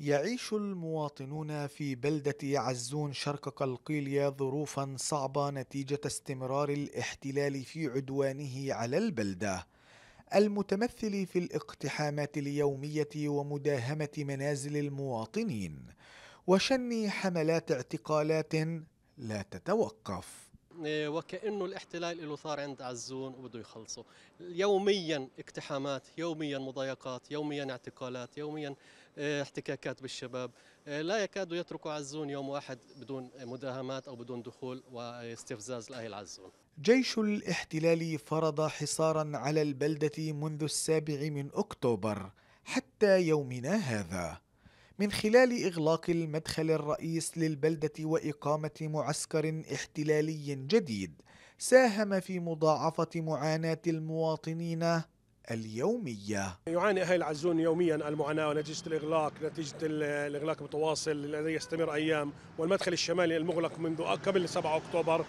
يعيش المواطنون في بلدة عزون شرق قلقيلية ظروفا صعبة نتيجة استمرار الاحتلال في عدوانه على البلدة المتمثل في الاقتحامات اليومية ومداهمة منازل المواطنين وشن حملات اعتقالات لا تتوقف آه، وكأنه الاحتلال له ثار عند عزون وبده يخلصه يوميا اقتحامات يوميا مضايقات يوميا اعتقالات يوميا آه، احتكاكات بالشباب آه، لا يكاد يترك عزون يوم واحد بدون مداهمات أو بدون دخول واستفزاز لأهل عزون جيش الاحتلال فرض حصارا على البلدة منذ السابع من أكتوبر حتى يومنا هذا من خلال إغلاق المدخل الرئيس للبلدة وإقامة معسكر احتلالي جديد ساهم في مضاعفة معاناة المواطنين اليومية يعاني أهل العزون يوميا المعاناة ونتيجة الإغلاق نتيجة الإغلاق المتواصل الذي يستمر أيام والمدخل الشمالي المغلق منذ قبل 7 أكتوبر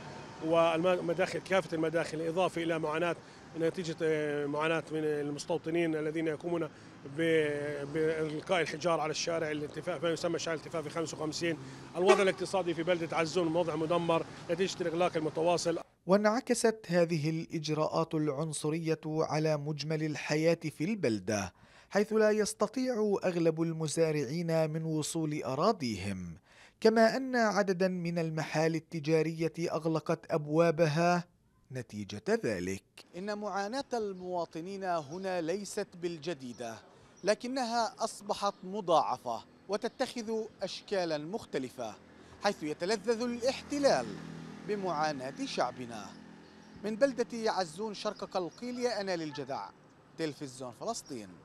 والمداخل كافه المداخل اضافه الى معاناه نتيجه آه، معاناه من المستوطنين الذين يقومون بالقاء الحجار على الشارع الالتفاف ما يسمى الشارع في 55 الوضع الاقتصادي في بلده عزون وضع مدمر نتيجه الاغلاق المتواصل وانعكست هذه الاجراءات العنصريه على مجمل الحياه في البلده حيث لا يستطيع اغلب المزارعين من وصول اراضيهم كما أن عددا من المحال التجارية أغلقت أبوابها نتيجة ذلك إن معاناة المواطنين هنا ليست بالجديدة لكنها أصبحت مضاعفة وتتخذ أشكالا مختلفة حيث يتلذذ الاحتلال بمعاناة شعبنا من بلدة عزون شرق قلقيلية أنا للجدع تلفزيون فلسطين